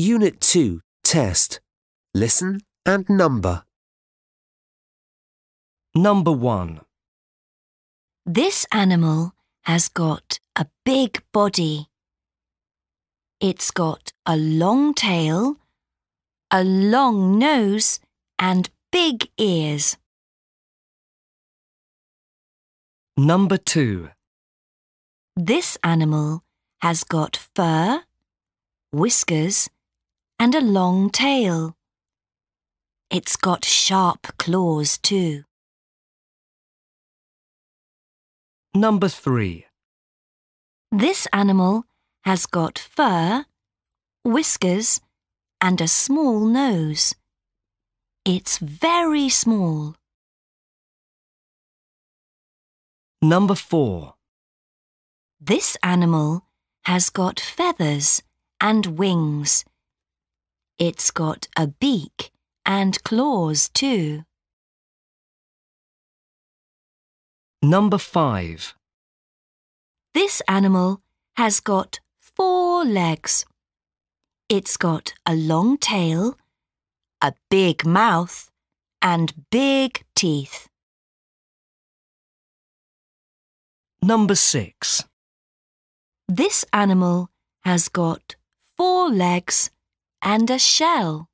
Unit 2 Test Listen and number. Number 1 This animal has got a big body. It's got a long tail, a long nose and big ears. Number 2 This animal has got fur, whiskers and a long tail. It's got sharp claws too. Number 3 This animal has got fur, whiskers and a small nose. It's very small. Number 4 This animal has got feathers and wings. It's got a beak and claws too. Number 5 This animal has got four legs. It's got a long tail, a big mouth and big teeth. Number 6 This animal has got four legs and a shell.